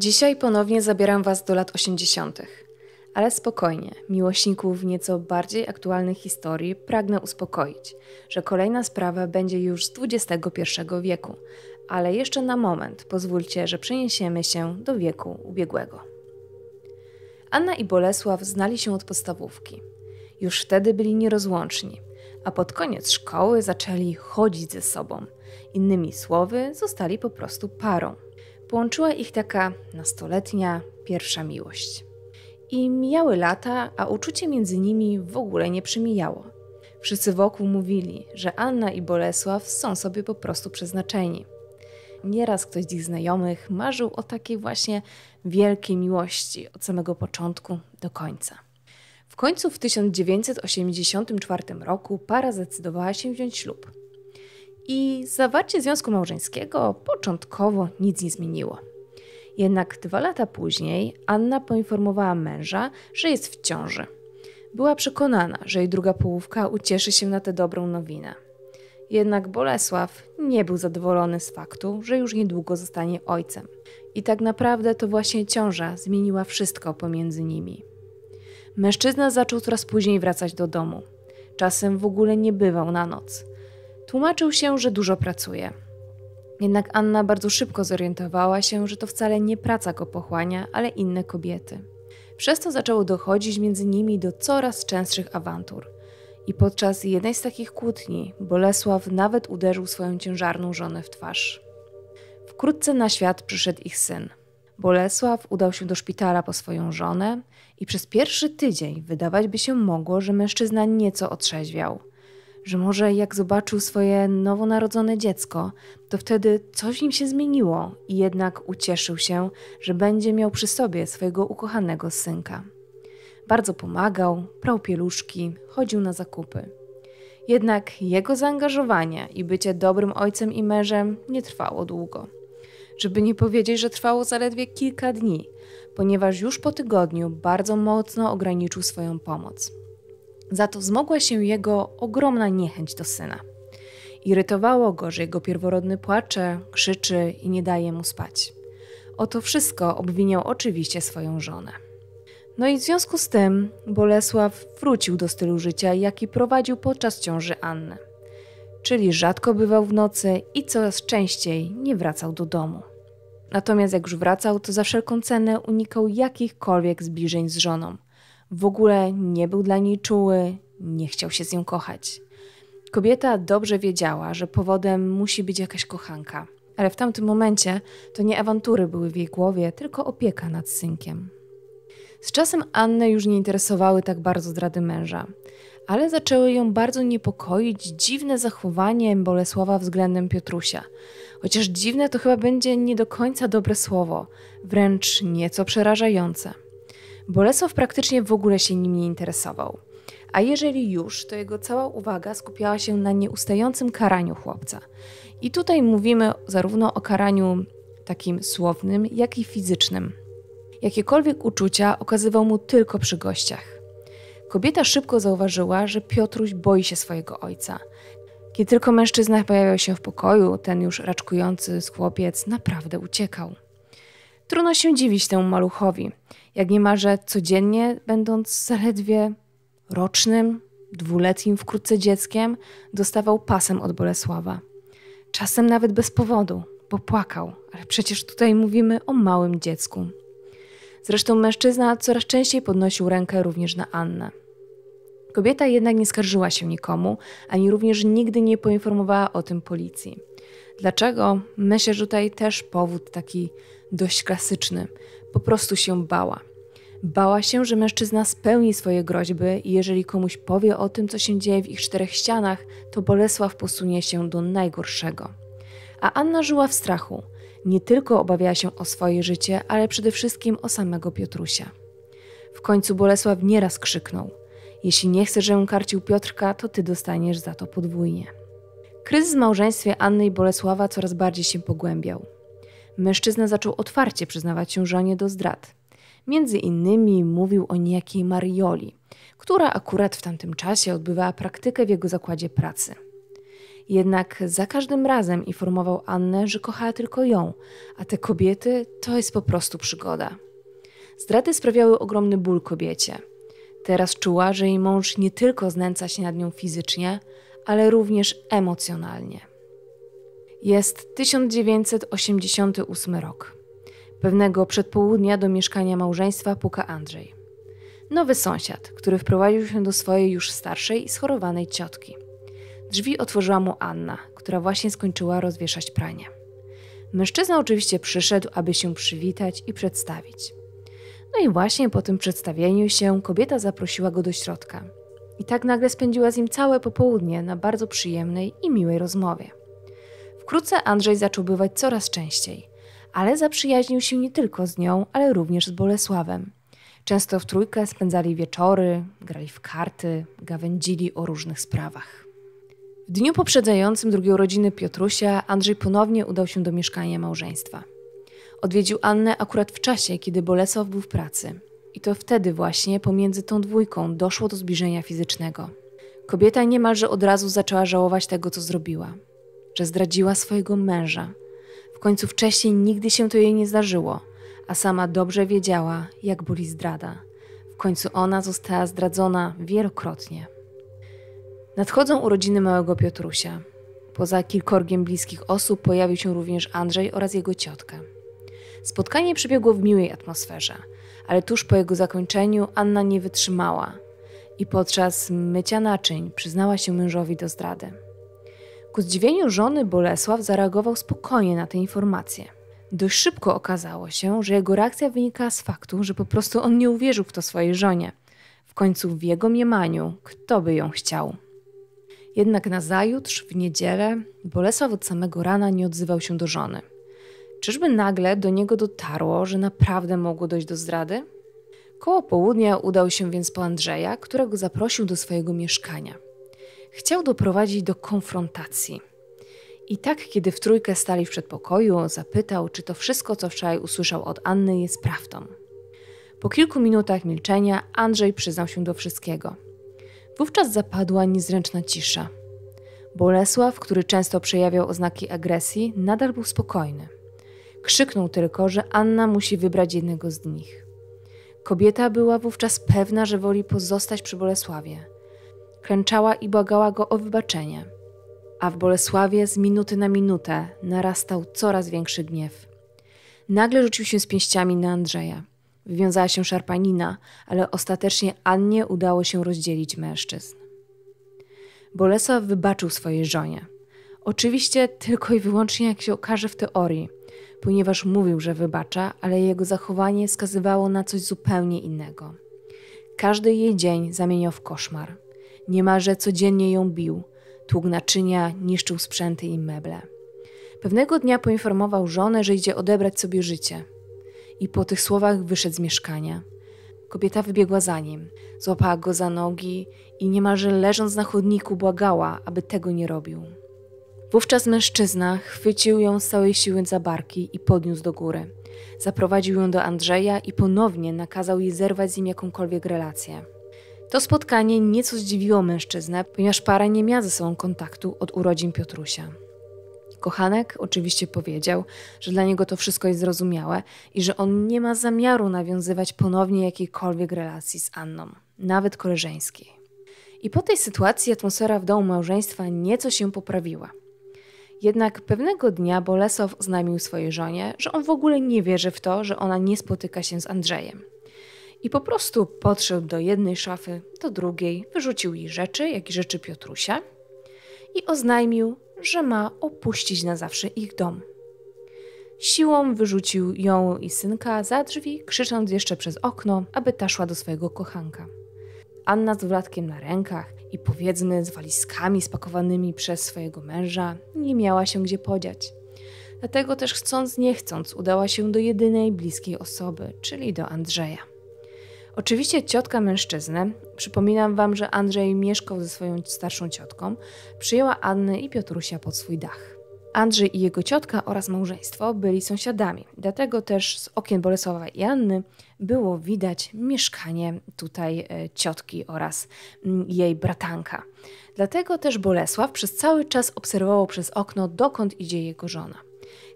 Dzisiaj ponownie zabieram Was do lat 80. Ale spokojnie, miłośników nieco bardziej aktualnych historii pragnę uspokoić, że kolejna sprawa będzie już z XXI wieku, ale jeszcze na moment pozwólcie, że przeniesiemy się do wieku ubiegłego. Anna i Bolesław znali się od podstawówki. Już wtedy byli nierozłączni, a pod koniec szkoły zaczęli chodzić ze sobą. Innymi słowy, zostali po prostu parą. Połączyła ich taka nastoletnia pierwsza miłość. I mijały lata, a uczucie między nimi w ogóle nie przemijało. Wszyscy wokół mówili, że Anna i Bolesław są sobie po prostu przeznaczeni. Nieraz ktoś z ich znajomych marzył o takiej właśnie wielkiej miłości od samego początku do końca. W końcu w 1984 roku para zdecydowała się wziąć ślub i zawarcie związku małżeńskiego początkowo nic nie zmieniło. Jednak dwa lata później Anna poinformowała męża, że jest w ciąży. Była przekonana, że jej druga połówka ucieszy się na tę dobrą nowinę. Jednak Bolesław nie był zadowolony z faktu, że już niedługo zostanie ojcem. I tak naprawdę to właśnie ciąża zmieniła wszystko pomiędzy nimi. Mężczyzna zaczął coraz później wracać do domu. Czasem w ogóle nie bywał na noc. Tłumaczył się, że dużo pracuje. Jednak Anna bardzo szybko zorientowała się, że to wcale nie praca go pochłania, ale inne kobiety. Przez to zaczęło dochodzić między nimi do coraz częstszych awantur. I podczas jednej z takich kłótni Bolesław nawet uderzył swoją ciężarną żonę w twarz. Wkrótce na świat przyszedł ich syn. Bolesław udał się do szpitala po swoją żonę i przez pierwszy tydzień wydawać by się mogło, że mężczyzna nieco otrzeźwiał że może jak zobaczył swoje nowonarodzone dziecko, to wtedy coś im się zmieniło i jednak ucieszył się, że będzie miał przy sobie swojego ukochanego synka. Bardzo pomagał, prał pieluszki, chodził na zakupy. Jednak jego zaangażowanie i bycie dobrym ojcem i mężem nie trwało długo. Żeby nie powiedzieć, że trwało zaledwie kilka dni, ponieważ już po tygodniu bardzo mocno ograniczył swoją pomoc. Za to wzmogła się jego ogromna niechęć do syna. Irytowało go, że jego pierworodny płacze, krzyczy i nie daje mu spać. O to wszystko obwiniał oczywiście swoją żonę. No i w związku z tym Bolesław wrócił do stylu życia, jaki prowadził podczas ciąży Anny. Czyli rzadko bywał w nocy i coraz częściej nie wracał do domu. Natomiast jak już wracał, to za wszelką cenę unikał jakichkolwiek zbliżeń z żoną – w ogóle nie był dla niej czuły, nie chciał się z nią kochać. Kobieta dobrze wiedziała, że powodem musi być jakaś kochanka, ale w tamtym momencie to nie awantury były w jej głowie, tylko opieka nad synkiem. Z czasem Annę już nie interesowały tak bardzo zdrady męża, ale zaczęły ją bardzo niepokoić dziwne zachowanie Bolesława względem Piotrusia. Chociaż dziwne to chyba będzie nie do końca dobre słowo, wręcz nieco przerażające. Bolesław praktycznie w ogóle się nim nie interesował. A jeżeli już, to jego cała uwaga skupiała się na nieustającym karaniu chłopca. I tutaj mówimy zarówno o karaniu takim słownym, jak i fizycznym. Jakiekolwiek uczucia okazywał mu tylko przy gościach. Kobieta szybko zauważyła, że Piotruś boi się swojego ojca. Kiedy tylko mężczyzna pojawiał się w pokoju, ten już raczkujący chłopiec naprawdę uciekał. Trudno się dziwić temu maluchowi jak niemalże codziennie, będąc zaledwie rocznym, dwuletnim wkrótce dzieckiem, dostawał pasem od Bolesława. Czasem nawet bez powodu, bo płakał, ale przecież tutaj mówimy o małym dziecku. Zresztą mężczyzna coraz częściej podnosił rękę również na Annę. Kobieta jednak nie skarżyła się nikomu, ani również nigdy nie poinformowała o tym policji. Dlaczego? Myślę, że tutaj też powód taki dość klasyczny. Po prostu się bała. Bała się, że mężczyzna spełni swoje groźby i jeżeli komuś powie o tym, co się dzieje w ich czterech ścianach, to Bolesław posunie się do najgorszego. A Anna żyła w strachu. Nie tylko obawiała się o swoje życie, ale przede wszystkim o samego Piotrusia. W końcu Bolesław nieraz krzyknął: Jeśli nie chcesz, żebym karcił Piotrka, to ty dostaniesz za to podwójnie. Kryzys w małżeństwie Anny i Bolesława coraz bardziej się pogłębiał. Mężczyzna zaczął otwarcie przyznawać się żonie do zdrad. Między innymi mówił o niejakiej Marioli, która akurat w tamtym czasie odbywała praktykę w jego zakładzie pracy. Jednak za każdym razem informował Annę, że kochała tylko ją, a te kobiety to jest po prostu przygoda. Zdrady sprawiały ogromny ból kobiecie. Teraz czuła, że jej mąż nie tylko znęca się nad nią fizycznie, ale również emocjonalnie. Jest 1988 rok. Pewnego przedpołudnia do mieszkania małżeństwa puka Andrzej. Nowy sąsiad, który wprowadził się do swojej już starszej i schorowanej ciotki. Drzwi otworzyła mu Anna, która właśnie skończyła rozwieszać pranie. Mężczyzna oczywiście przyszedł, aby się przywitać i przedstawić. No i właśnie po tym przedstawieniu się kobieta zaprosiła go do środka. I tak nagle spędziła z nim całe popołudnie na bardzo przyjemnej i miłej rozmowie. Wkrótce Andrzej zaczął bywać coraz częściej – ale zaprzyjaźnił się nie tylko z nią, ale również z Bolesławem. Często w trójkę spędzali wieczory, grali w karty, gawędzili o różnych sprawach. W dniu poprzedzającym drugiej urodziny Piotrusia Andrzej ponownie udał się do mieszkania małżeństwa. Odwiedził Annę akurat w czasie, kiedy Bolesław był w pracy. I to wtedy właśnie pomiędzy tą dwójką doszło do zbliżenia fizycznego. Kobieta niemalże od razu zaczęła żałować tego, co zrobiła. Że zdradziła swojego męża – w końcu wcześniej nigdy się to jej nie zdarzyło, a sama dobrze wiedziała, jak boli zdrada. W końcu ona została zdradzona wielokrotnie. Nadchodzą urodziny małego Piotrusia. Poza kilkorgiem bliskich osób pojawił się również Andrzej oraz jego ciotka. Spotkanie przebiegło w miłej atmosferze, ale tuż po jego zakończeniu Anna nie wytrzymała i podczas mycia naczyń przyznała się mężowi do zdrady. Ku zdziwieniu żony Bolesław zareagował spokojnie na te informacje. Dość szybko okazało się, że jego reakcja wynika z faktu, że po prostu on nie uwierzył w to swojej żonie. W końcu w jego mniemaniu, kto by ją chciał. Jednak na zajutrz, w niedzielę, Bolesław od samego rana nie odzywał się do żony. Czyżby nagle do niego dotarło, że naprawdę mogło dojść do zdrady? Koło południa udał się więc po Andrzeja, którego zaprosił do swojego mieszkania. Chciał doprowadzić do konfrontacji. I tak, kiedy w trójkę stali w przedpokoju, zapytał, czy to wszystko, co wczoraj usłyszał od Anny, jest prawdą. Po kilku minutach milczenia Andrzej przyznał się do wszystkiego. Wówczas zapadła niezręczna cisza. Bolesław, który często przejawiał oznaki agresji, nadal był spokojny. Krzyknął tylko, że Anna musi wybrać jednego z nich. Kobieta była wówczas pewna, że woli pozostać przy Bolesławie – klęczała i błagała go o wybaczenie. A w Bolesławie z minuty na minutę narastał coraz większy gniew. Nagle rzucił się z pięściami na Andrzeja. Wywiązała się szarpanina, ale ostatecznie Annie udało się rozdzielić mężczyzn. Bolesław wybaczył swojej żonie. Oczywiście tylko i wyłącznie jak się okaże w teorii, ponieważ mówił, że wybacza, ale jego zachowanie wskazywało na coś zupełnie innego. Każdy jej dzień zamieniał w koszmar. Niemalże codziennie ją bił, tłukł naczynia, niszczył sprzęty i meble. Pewnego dnia poinformował żonę, że idzie odebrać sobie życie. I po tych słowach wyszedł z mieszkania. Kobieta wybiegła za nim, złapała go za nogi i niemalże leżąc na chodniku błagała, aby tego nie robił. Wówczas mężczyzna chwycił ją z całej siły za barki i podniósł do góry. Zaprowadził ją do Andrzeja i ponownie nakazał jej zerwać z nim jakąkolwiek relację. To spotkanie nieco zdziwiło mężczyznę, ponieważ para nie miała ze sobą kontaktu od urodzin Piotrusia. Kochanek oczywiście powiedział, że dla niego to wszystko jest zrozumiałe i że on nie ma zamiaru nawiązywać ponownie jakiejkolwiek relacji z Anną, nawet koleżeńskiej. I po tej sytuacji atmosfera w domu małżeństwa nieco się poprawiła. Jednak pewnego dnia Bolesow oznajmił swojej żonie, że on w ogóle nie wierzy w to, że ona nie spotyka się z Andrzejem i po prostu podszedł do jednej szafy, do drugiej, wyrzucił jej rzeczy, jak i rzeczy Piotrusia i oznajmił, że ma opuścić na zawsze ich dom. Siłą wyrzucił ją i synka za drzwi, krzycząc jeszcze przez okno, aby ta szła do swojego kochanka. Anna z Władkiem na rękach i powiedzmy z walizkami spakowanymi przez swojego męża nie miała się gdzie podziać. Dlatego też chcąc nie chcąc udała się do jedynej bliskiej osoby, czyli do Andrzeja. Oczywiście ciotka mężczyznę, przypominam wam, że Andrzej mieszkał ze swoją starszą ciotką, przyjęła Annę i Piotrusia pod swój dach. Andrzej i jego ciotka oraz małżeństwo byli sąsiadami, dlatego też z okien Bolesława i Anny było widać mieszkanie tutaj e, ciotki oraz mm, jej bratanka. Dlatego też Bolesław przez cały czas obserwował przez okno, dokąd idzie jego żona.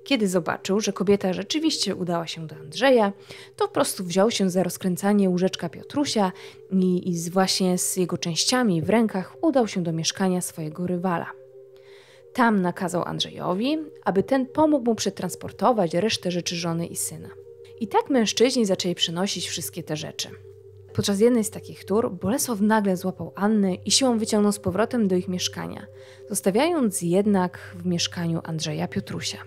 Kiedy zobaczył, że kobieta rzeczywiście udała się do Andrzeja, to po prostu wziął się za rozkręcanie łóżeczka Piotrusia i, i z właśnie z jego częściami w rękach udał się do mieszkania swojego rywala. Tam nakazał Andrzejowi, aby ten pomógł mu przetransportować resztę rzeczy żony i syna. I tak mężczyźni zaczęli przenosić wszystkie te rzeczy. Podczas jednej z takich tur Bolesław nagle złapał Annę i siłą wyciągnął z powrotem do ich mieszkania, zostawiając jednak w mieszkaniu Andrzeja Piotrusia.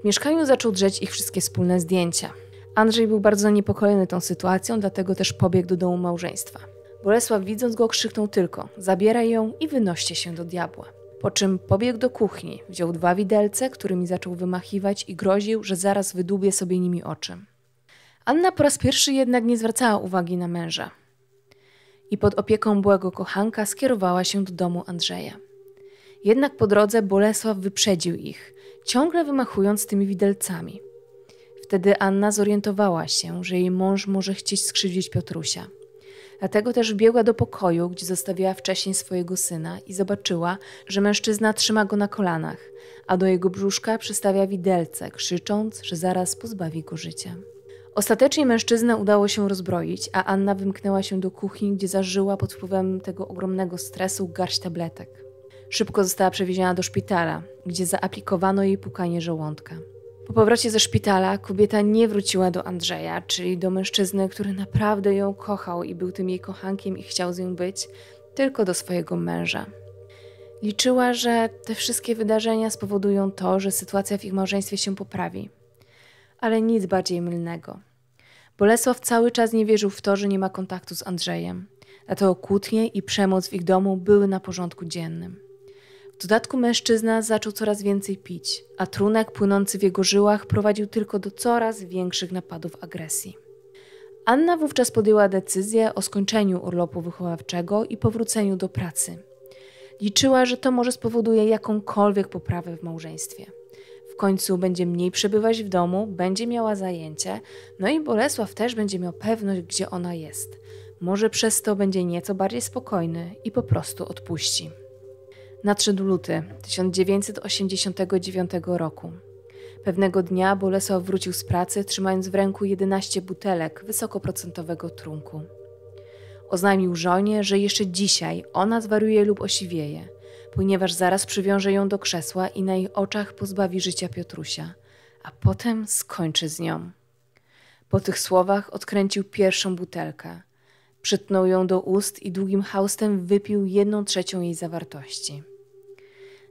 W mieszkaniu zaczął drzeć ich wszystkie wspólne zdjęcia. Andrzej był bardzo niepokojony tą sytuacją, dlatego też pobiegł do domu małżeństwa. Bolesław widząc go krzyknął tylko: Zabieraj ją i wynoście się do diabła. Po czym pobiegł do kuchni, wziął dwa widelce, którymi zaczął wymachiwać i groził, że zaraz wydubie sobie nimi oczy. Anna po raz pierwszy jednak nie zwracała uwagi na męża. I pod opieką byłego kochanka skierowała się do domu Andrzeja. Jednak po drodze Bolesław wyprzedził ich ciągle wymachując tymi widelcami. Wtedy Anna zorientowała się, że jej mąż może chcieć skrzywdzić Piotrusia. Dlatego też biegła do pokoju, gdzie zostawiła wcześniej swojego syna i zobaczyła, że mężczyzna trzyma go na kolanach, a do jego brzuszka przystawia widelce, krzycząc, że zaraz pozbawi go życia. Ostatecznie mężczyznę udało się rozbroić, a Anna wymknęła się do kuchni, gdzie zażyła pod wpływem tego ogromnego stresu garść tabletek. Szybko została przewieziona do szpitala, gdzie zaaplikowano jej pukanie żołądka. Po powrocie ze szpitala kobieta nie wróciła do Andrzeja, czyli do mężczyzny, który naprawdę ją kochał i był tym jej kochankiem i chciał z nią być, tylko do swojego męża. Liczyła, że te wszystkie wydarzenia spowodują to, że sytuacja w ich małżeństwie się poprawi. Ale nic bardziej mylnego. Bolesław cały czas nie wierzył w to, że nie ma kontaktu z Andrzejem. Dlatego kłótnie i przemoc w ich domu były na porządku dziennym. W dodatku mężczyzna zaczął coraz więcej pić, a trunek płynący w jego żyłach prowadził tylko do coraz większych napadów agresji. Anna wówczas podjęła decyzję o skończeniu urlopu wychowawczego i powróceniu do pracy. Liczyła, że to może spowoduje jakąkolwiek poprawę w małżeństwie. W końcu będzie mniej przebywać w domu, będzie miała zajęcie, no i Bolesław też będzie miał pewność, gdzie ona jest. Może przez to będzie nieco bardziej spokojny i po prostu odpuści. Nadszedł luty 1989 roku. Pewnego dnia Bolesław wrócił z pracy, trzymając w ręku 11 butelek wysokoprocentowego trunku. Oznajmił żonie, że jeszcze dzisiaj ona zwariuje lub osiwieje, ponieważ zaraz przywiąże ją do krzesła i na jej oczach pozbawi życia Piotrusia, a potem skończy z nią. Po tych słowach odkręcił pierwszą butelkę – Przytnął ją do ust i długim haustem wypił jedną trzecią jej zawartości.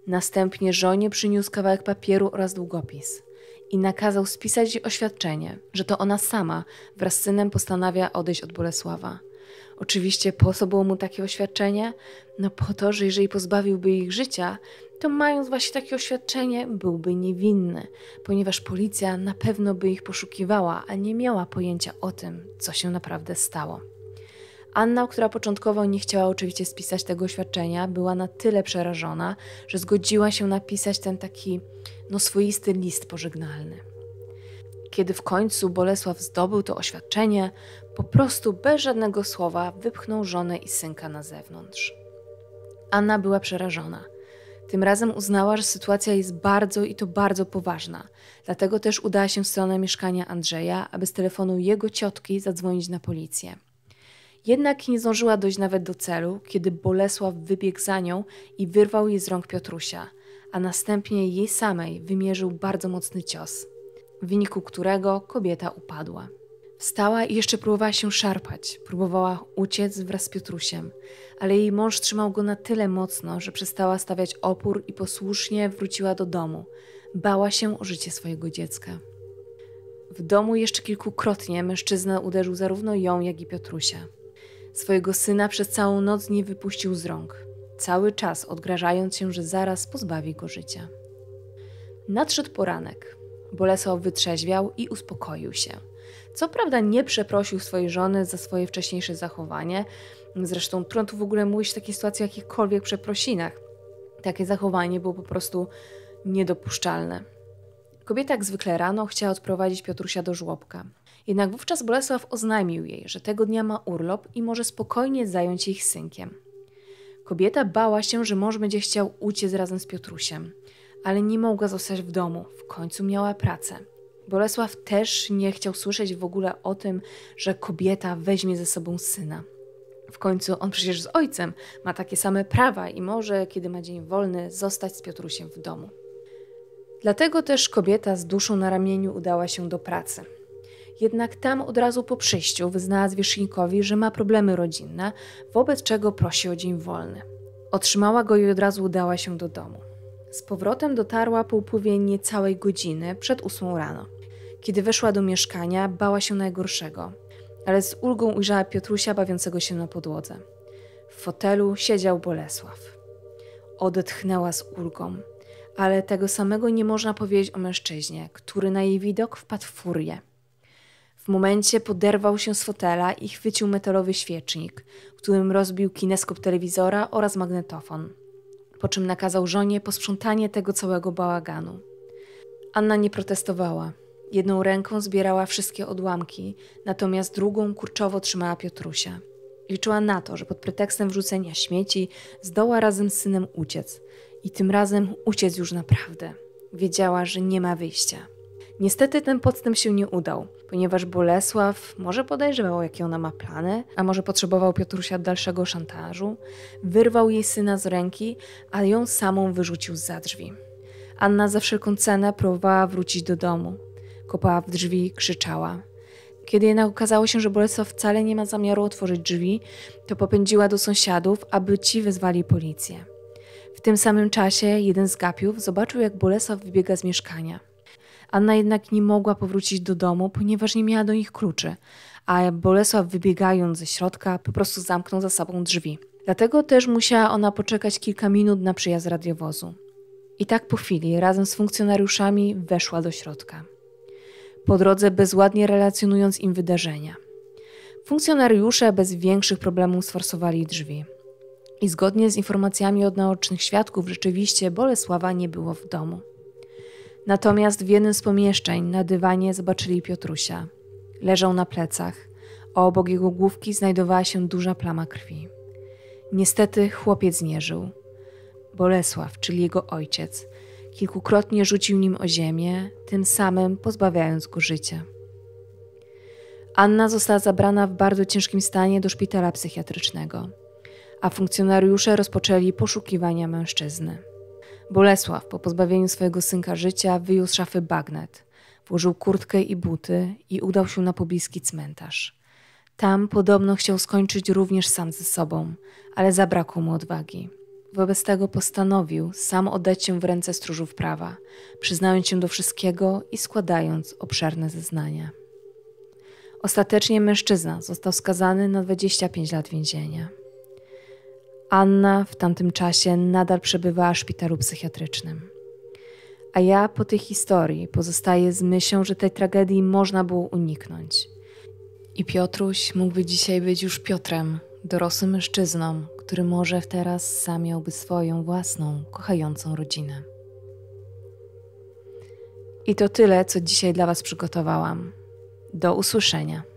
Następnie żonie przyniósł kawałek papieru oraz długopis i nakazał spisać jej oświadczenie, że to ona sama wraz z synem postanawia odejść od Bolesława. Oczywiście po co było mu takie oświadczenie? No po to, że jeżeli pozbawiłby ich życia, to mając właśnie takie oświadczenie byłby niewinny, ponieważ policja na pewno by ich poszukiwała, a nie miała pojęcia o tym, co się naprawdę stało. Anna, która początkowo nie chciała oczywiście spisać tego oświadczenia, była na tyle przerażona, że zgodziła się napisać ten taki no swoisty list pożegnalny. Kiedy w końcu Bolesław zdobył to oświadczenie, po prostu bez żadnego słowa wypchnął żonę i synka na zewnątrz. Anna była przerażona. Tym razem uznała, że sytuacja jest bardzo i to bardzo poważna. Dlatego też udała się w stronę mieszkania Andrzeja, aby z telefonu jego ciotki zadzwonić na policję. Jednak nie zdążyła dojść nawet do celu, kiedy Bolesław wybiegł za nią i wyrwał jej z rąk Piotrusia, a następnie jej samej wymierzył bardzo mocny cios, w wyniku którego kobieta upadła. Wstała i jeszcze próbowała się szarpać, próbowała uciec wraz z Piotrusiem, ale jej mąż trzymał go na tyle mocno, że przestała stawiać opór i posłusznie wróciła do domu. Bała się o życie swojego dziecka. W domu jeszcze kilkukrotnie mężczyzna uderzył zarówno ją, jak i Piotrusia. Swojego syna przez całą noc nie wypuścił z rąk, cały czas odgrażając się, że zaraz pozbawi go życia. Nadszedł poranek. Bolesław wytrzeźwiał i uspokoił się. Co prawda nie przeprosił swojej żony za swoje wcześniejsze zachowanie. Zresztą trudno tu w ogóle mówić w takiej sytuacji o jakichkolwiek przeprosinach. Takie zachowanie było po prostu niedopuszczalne. Kobieta jak zwykle rano chciała odprowadzić Piotrusia do żłobka. Jednak wówczas Bolesław oznajmił jej, że tego dnia ma urlop i może spokojnie zająć się ich synkiem. Kobieta bała się, że mąż będzie chciał uciec razem z Piotrusiem, ale nie mogła zostać w domu, w końcu miała pracę. Bolesław też nie chciał słyszeć w ogóle o tym, że kobieta weźmie ze sobą syna. W końcu on przecież z ojcem ma takie same prawa i może, kiedy ma dzień wolny, zostać z Piotrusiem w domu. Dlatego też kobieta z duszą na ramieniu udała się do pracy jednak tam od razu po przyjściu wyznała zwierzchnikowi, że ma problemy rodzinne, wobec czego prosi o dzień wolny. Otrzymała go i od razu udała się do domu. Z powrotem dotarła po upływie niecałej godziny przed ósmą rano. Kiedy weszła do mieszkania, bała się najgorszego, ale z ulgą ujrzała Piotrusia bawiącego się na podłodze. W fotelu siedział Bolesław. Odetchnęła z ulgą, ale tego samego nie można powiedzieć o mężczyźnie, który na jej widok wpadł w furię. W momencie poderwał się z fotela i chwycił metalowy świecznik, którym rozbił kineskop telewizora oraz magnetofon, po czym nakazał żonie posprzątanie tego całego bałaganu. Anna nie protestowała. Jedną ręką zbierała wszystkie odłamki, natomiast drugą kurczowo trzymała Piotrusia. Liczyła na to, że pod pretekstem wrzucenia śmieci zdoła razem z synem uciec. I tym razem uciec już naprawdę. Wiedziała, że nie ma wyjścia. Niestety ten podstęp się nie udał, ponieważ Bolesław może podejrzewał, jakie ona ma plany, a może potrzebował Piotrusia dalszego szantażu, wyrwał jej syna z ręki, a ją samą wyrzucił za drzwi. Anna za wszelką cenę próbowała wrócić do domu. Kopała w drzwi, krzyczała. Kiedy jednak okazało się, że Bolesław wcale nie ma zamiaru otworzyć drzwi, to popędziła do sąsiadów, aby ci wezwali policję. W tym samym czasie jeden z gapiów zobaczył, jak Bolesław wybiega z mieszkania. Anna jednak nie mogła powrócić do domu, ponieważ nie miała do nich kluczy, a Bolesław wybiegając ze środka po prostu zamknął za sobą drzwi. Dlatego też musiała ona poczekać kilka minut na przyjazd radiowozu. I tak po chwili razem z funkcjonariuszami weszła do środka. Po drodze bezładnie relacjonując im wydarzenia. Funkcjonariusze bez większych problemów sforsowali drzwi. I zgodnie z informacjami od naocznych świadków, rzeczywiście Bolesława nie było w domu. Natomiast w jednym z pomieszczeń na dywanie zobaczyli Piotrusia. Leżał na plecach, a obok jego główki znajdowała się duża plama krwi. Niestety chłopiec nie żył. Bolesław, czyli jego ojciec, kilkukrotnie rzucił nim o ziemię, tym samym pozbawiając go życia. Anna została zabrana w bardzo ciężkim stanie do szpitala psychiatrycznego, a funkcjonariusze rozpoczęli poszukiwania mężczyzny. Bolesław po pozbawieniu swojego synka życia wyjął z szafy bagnet, włożył kurtkę i buty i udał się na pobliski cmentarz. Tam podobno chciał skończyć również sam ze sobą, ale zabrakło mu odwagi. Wobec tego postanowił sam oddać się w ręce stróżów prawa, przyznając się do wszystkiego i składając obszerne zeznania. Ostatecznie mężczyzna został skazany na 25 lat więzienia. Anna w tamtym czasie nadal przebywała w szpitalu psychiatrycznym. A ja po tej historii pozostaję z myślą, że tej tragedii można było uniknąć. I Piotruś mógłby dzisiaj być już Piotrem, dorosłym mężczyzną, który może teraz sam miałby swoją własną, kochającą rodzinę. I to tyle, co dzisiaj dla Was przygotowałam. Do usłyszenia.